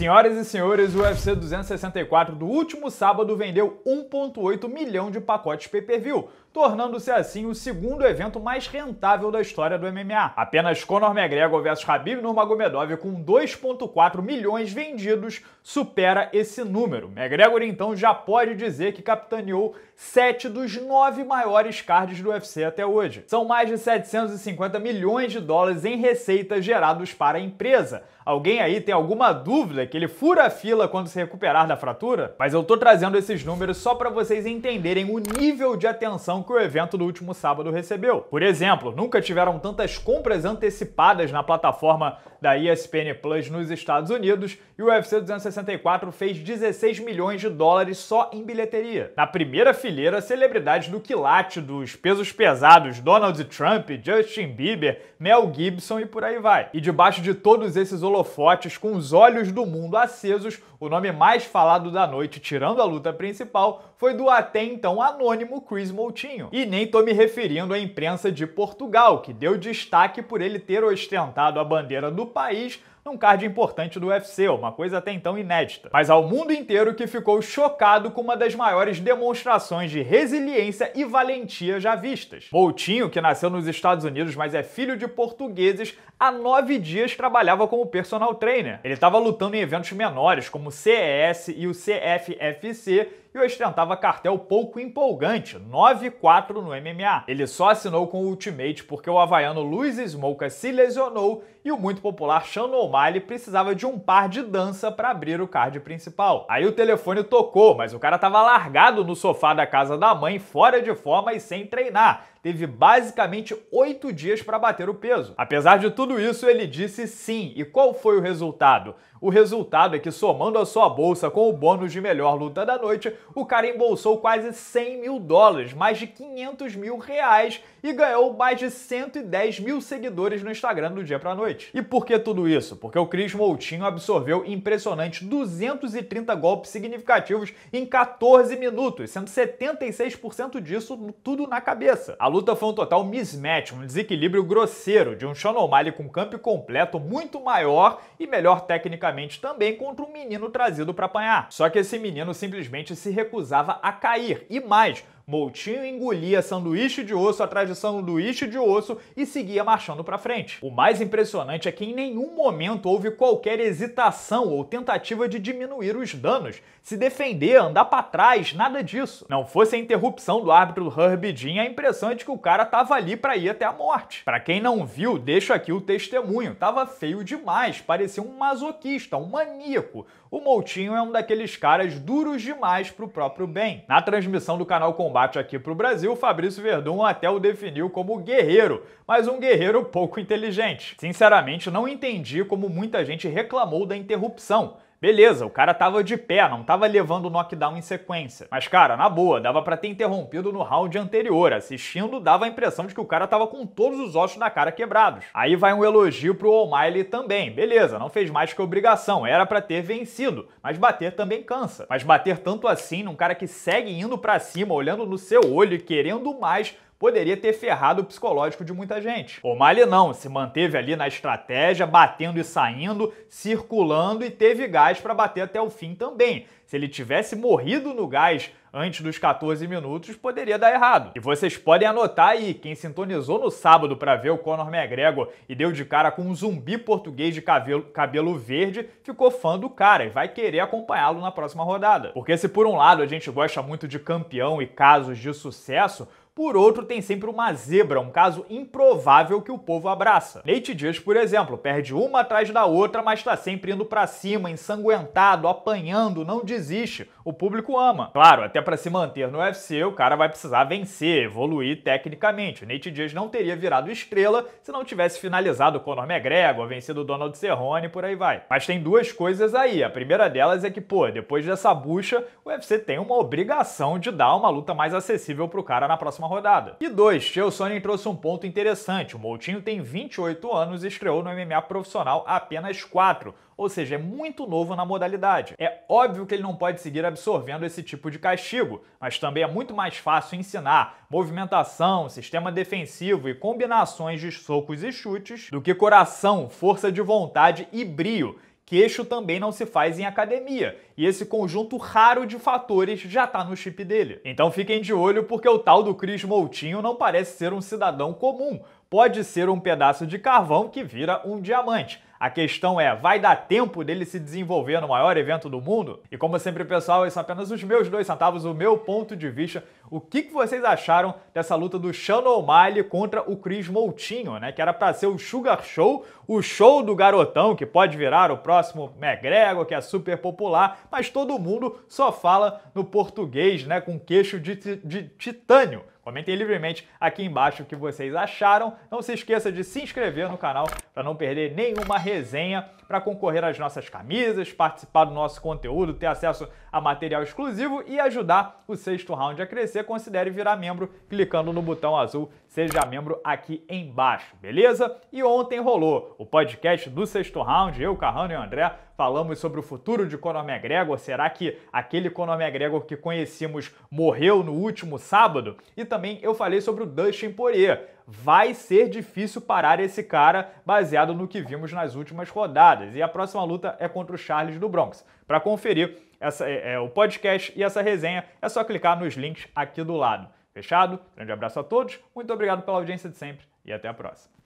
Senhoras e senhores, o UFC 264 do último sábado vendeu 1.8 milhão de pacotes pay-per-view, tornando-se assim o segundo evento mais rentável da história do MMA. Apenas Conor McGregor versus Khabib Nurmagomedov com 2.4 milhões vendidos supera esse número. McGregor então já pode dizer que capitaneou sete dos nove maiores cards do UFC até hoje. São mais de 750 milhões de dólares em receitas gerados para a empresa. Alguém aí tem alguma dúvida que ele fura a fila quando se recuperar da fratura? Mas eu tô trazendo esses números só para vocês entenderem o nível de atenção que o evento do último sábado recebeu. Por exemplo, nunca tiveram tantas compras antecipadas na plataforma da ESPN Plus nos Estados Unidos e o UFC 264 fez 16 milhões de dólares só em bilheteria. Na primeira fileira, celebridades do quilate dos pesos pesados Donald Trump, Justin Bieber, Mel Gibson e por aí vai. E debaixo de todos esses holofotes, com os olhos do mundo acesos, o nome mais falado da noite, tirando a luta principal, foi do até então anônimo Chris Moutinho Coutinho. E nem tô me referindo à imprensa de Portugal, que deu destaque por ele ter ostentado a bandeira do país num card importante do UFC, uma coisa até então inédita. Mas ao mundo inteiro que ficou chocado com uma das maiores demonstrações de resiliência e valentia já vistas. Moutinho, que nasceu nos Estados Unidos, mas é filho de portugueses, há nove dias trabalhava como personal trainer. Ele estava lutando em eventos menores, como o CES e o CFFC, e ostentava cartel pouco empolgante, 9-4 no MMA. Ele só assinou com o Ultimate porque o havaiano Luiz Smoker se lesionou e o muito popular Shannon ele precisava de um par de dança para abrir o card principal. Aí o telefone tocou, mas o cara tava largado no sofá da casa da mãe, fora de forma e sem treinar teve basicamente oito dias para bater o peso. Apesar de tudo isso, ele disse sim. E qual foi o resultado? O resultado é que, somando a sua bolsa com o bônus de melhor luta da noite, o cara embolsou quase 100 mil dólares, mais de 500 mil reais e ganhou mais de 110 mil seguidores no Instagram do dia para noite. E por que tudo isso? porque o Cris Moutinho absorveu impressionantes 230 golpes significativos em 14 minutos, sendo 76% disso tudo na cabeça. A luta foi um total mismatch, um desequilíbrio grosseiro de um Sean O'Malley com campo completo muito maior e melhor tecnicamente também contra um menino trazido para apanhar. Só que esse menino simplesmente se recusava a cair e mais, Moutinho engolia sanduíche de osso atrás de sanduíche de osso e seguia marchando para frente. O mais impressionante é que em nenhum momento houve qualquer hesitação ou tentativa de diminuir os danos, se defender, andar para trás, nada disso. Não fosse a interrupção do árbitro Herbie Jean, a impressão é de que o cara tava ali para ir até a morte. Para quem não viu, deixo aqui o testemunho. Tava feio demais, parecia um masoquista, um maníaco. O Moutinho é um daqueles caras duros demais pro próprio bem. Na transmissão do canal Combate combate aqui para o Brasil, Fabrício Verdun até o definiu como guerreiro, mas um guerreiro pouco inteligente. Sinceramente, não entendi como muita gente reclamou da interrupção Beleza, o cara tava de pé, não tava levando o knockdown em sequência. Mas, cara, na boa, dava para ter interrompido no round anterior. Assistindo, dava a impressão de que o cara tava com todos os ossos na cara quebrados. Aí vai um elogio pro O'Malley também. Beleza, não fez mais que obrigação, era para ter vencido. Mas bater também cansa. Mas bater tanto assim num cara que segue indo para cima, olhando no seu olho e querendo mais, poderia ter ferrado o psicológico de muita gente. O Mali não, se manteve ali na estratégia, batendo e saindo, circulando e teve gás para bater até o fim também. Se ele tivesse morrido no gás antes dos 14 minutos, poderia dar errado. E vocês podem anotar aí, quem sintonizou no sábado para ver o Conor McGregor e deu de cara com um zumbi português de cabelo, cabelo verde, ficou fã do cara e vai querer acompanhá-lo na próxima rodada. Porque se por um lado a gente gosta muito de campeão e casos de sucesso, por outro, tem sempre uma zebra, um caso improvável que o povo abraça. Nate Dias, por exemplo, perde uma atrás da outra, mas está sempre indo para cima, ensanguentado, apanhando, não desiste o público ama. Claro, até para se manter no UFC, o cara vai precisar vencer, evoluir tecnicamente. O Nate Diaz não teria virado estrela se não tivesse finalizado o Conor McGregor, vencido o Donald Cerrone, por aí vai. Mas tem duas coisas aí. A primeira delas é que, pô, depois dessa bucha, o UFC tem uma obrigação de dar uma luta mais acessível pro cara na próxima rodada. E dois, Chael Sonnen trouxe um ponto interessante. O Moutinho tem 28 anos e estreou no MMA profissional apenas 4, ou seja, é muito novo na modalidade. É óbvio que ele não pode seguir absolutamente absorvendo esse tipo de castigo, mas também é muito mais fácil ensinar movimentação, sistema defensivo e combinações de socos e chutes do que coração, força de vontade e brio, Queixo também não se faz em academia, e esse conjunto raro de fatores já tá no chip dele. Então fiquem de olho porque o tal do Cris Moutinho não parece ser um cidadão comum, pode ser um pedaço de carvão que vira um diamante. A questão é, vai dar tempo dele se desenvolver no maior evento do mundo? E como sempre, pessoal, esses são é apenas os meus dois centavos, o meu ponto de vista. O que, que vocês acharam dessa luta do Sean O'Malley contra o Chris Moutinho, né? Que era para ser o Sugar Show, o show do garotão, que pode virar o próximo McGregor, que é super popular, mas todo mundo só fala no português, né? Com queixo de, de titânio Comentem livremente aqui embaixo o que vocês acharam. Não se esqueça de se inscrever no canal para não perder nenhuma resenha, para concorrer às nossas camisas, participar do nosso conteúdo, ter acesso a material exclusivo e ajudar o sexto round a crescer. Considere virar membro clicando no botão azul Seja Membro aqui embaixo, beleza? E ontem rolou o podcast do sexto round, eu, Carrano e André falamos sobre o futuro de Conor McGregor. Será que aquele Conor McGregor que conhecemos morreu no último sábado? E também eu falei sobre o Dustin Poirier. Vai ser difícil parar esse cara baseado no que vimos nas últimas rodadas. E a próxima luta é contra o Charles do Bronx. Para conferir essa, é, é, o podcast e essa resenha, é só clicar nos links aqui do lado. Fechado? Grande abraço a todos, muito obrigado pela audiência de sempre e até a próxima.